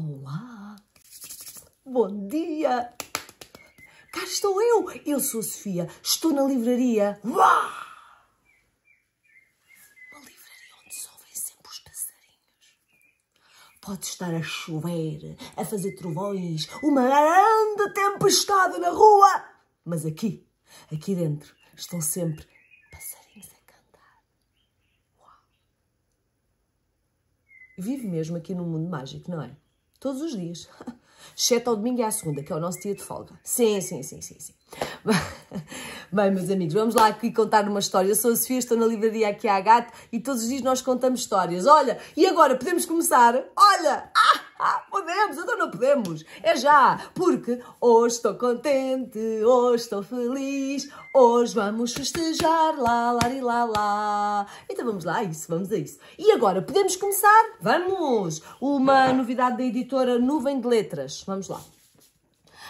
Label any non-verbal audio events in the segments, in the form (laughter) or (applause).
Olá! Bom dia! Cá estou eu! Eu sou Sofia, estou na livraria. Uau! Uma livraria onde se sempre os passarinhos. Pode estar a chover, a fazer trovões, uma grande tempestade na rua, mas aqui, aqui dentro, estão sempre passarinhos a cantar. Uau! Vive mesmo aqui num mundo mágico, não é? Todos os dias. (laughs) Exceto ao domingo e à segunda, que é o nosso dia de folga. Sim, sim, sim, sim, sim. (laughs) Bem, meus amigos, vamos lá aqui contar uma história. Eu sou a Sofia, estou na livraria aqui à Gato e todos os dias nós contamos histórias. Olha, e agora podemos começar? Olha! Ah! Ah, podemos, então não podemos. É já, porque hoje estou contente, hoje estou feliz, hoje vamos festejar, lá, lá, e lá, lá. Então vamos lá, isso, vamos a isso. E agora, podemos começar? Vamos! Uma novidade da editora Nuvem de Letras. Vamos lá.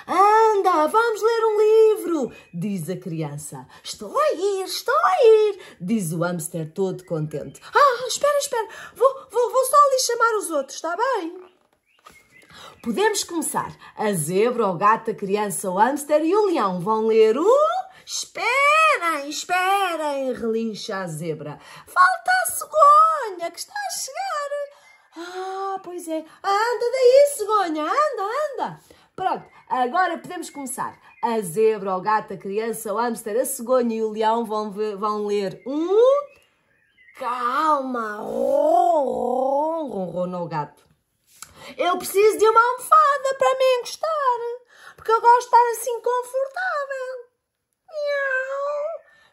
Anda, vamos ler um livro, diz a criança. Estou a ir, estou a ir, diz o hamster todo contente. Ah, espera, espera, vou, vou, vou só ali chamar os outros, está bem? Podemos começar. A zebra, o gato, a criança, o hamster e o leão vão ler o... Esperem, esperem, relincha a zebra. Falta a cegonha que está a chegar. Ah, pois é. Anda daí, cegonha, anda, anda. Pronto, agora podemos começar. A zebra, o gato, a criança, o hamster, a cegonha e o leão vão, ver, vão ler um... Calma, ronronou o gato. Eu preciso de uma almofada para me encostar, porque eu gosto de estar assim confortável.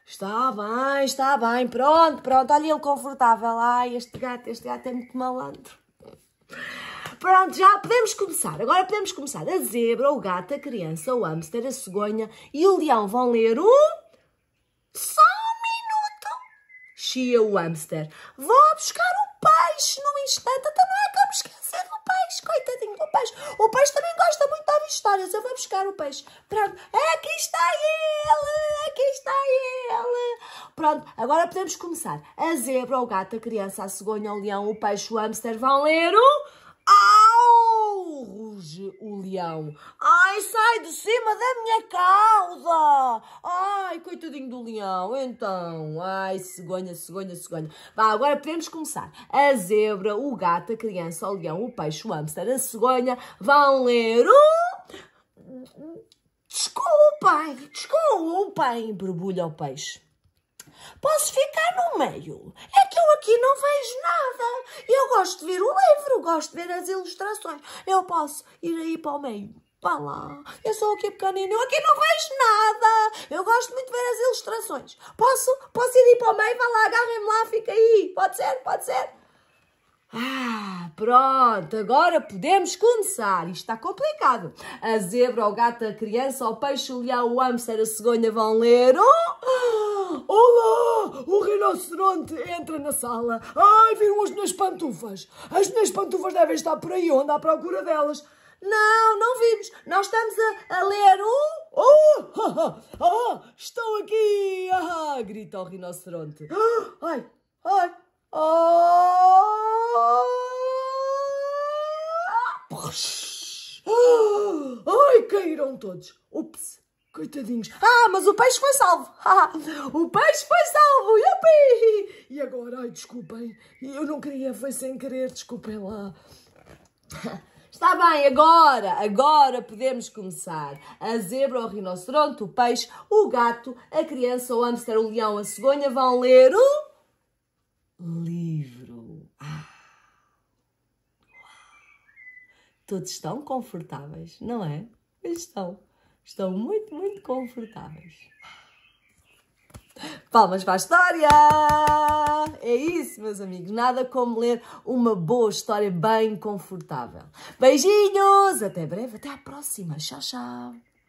Está bem, está bem, pronto, pronto, olha ele confortável. Ai, este gato, este gato é muito malandro. Pronto, já podemos começar. Agora podemos começar. A zebra, o gato, a criança, o hamster, a cegonha e o leão vão ler um... Só um minuto! Chia o hamster. Vou buscar o peixe num instante, até então não é coitadinho do peixe. O peixe também gosta muito de ouvir histórias. Eu vou buscar o peixe. Pronto, aqui está ele! Aqui está ele! Pronto, agora podemos começar. A zebra, o gato, a criança, a cegonha, o leão, o peixe, o hamster vão ler o o leão. Ai, sai de cima da minha cauda! Ai, coitadinho do leão, então. Ai, cegonha, cegonha, cegonha. Vá, agora podemos começar. A zebra, o gato, a criança, o leão, o peixe, o hamster, a cegonha vão ler o... Desculpem, desculpem, borbulha o peixe. Posso ficar no meio. É que eu aqui não vejo nada. Eu gosto de ver o livro, gosto de ver as ilustrações. Eu posso ir aí para o meio. Vá lá. Eu sou aqui pequenino. Eu aqui não vejo nada. Eu gosto muito de ver as ilustrações. Posso, posso ir aí para o meio? Vá lá, agarrem-me lá, fica aí. Pode ser, pode ser. Ah, pronto, agora podemos começar. Isto está complicado. A zebra, o gato, a criança, o peixe, o leão, o hamster, a cegonha vão ler. Oh! Olá! O rinoceronte entra na sala. Ai, viram as minhas pantufas. As minhas pantufas devem estar por aí, onde à procura delas. Não, não vimos. Nós estamos a, a ler um... Oh, (laughs) ah, estão aqui! Ah, grita o rinoceronte. (gasps) Ai, ai, ai! (gasps) Ai, caíram todos. Ups! Coitadinhos. Ah, mas o peixe foi salvo. (laughs) Ah, o peixe foi salvo. Yupi! E agora, ai, desculpem. Eu não queria, foi sem querer. Desculpem lá. (laughs) Está bem, agora, agora podemos começar. A zebra, o rinoceronte, o peixe, o gato, a criança, o hamster, o leão, a cegonha vão ler o livro. Ah. Todos estão confortáveis, não é? Eles estão estão muito, muito confortáveis. Palmas para a história! É isso, meus amigos. Nada como ler uma boa história bem confortável. Beijinhos! Até breve, até à próxima. Tchau, tchau!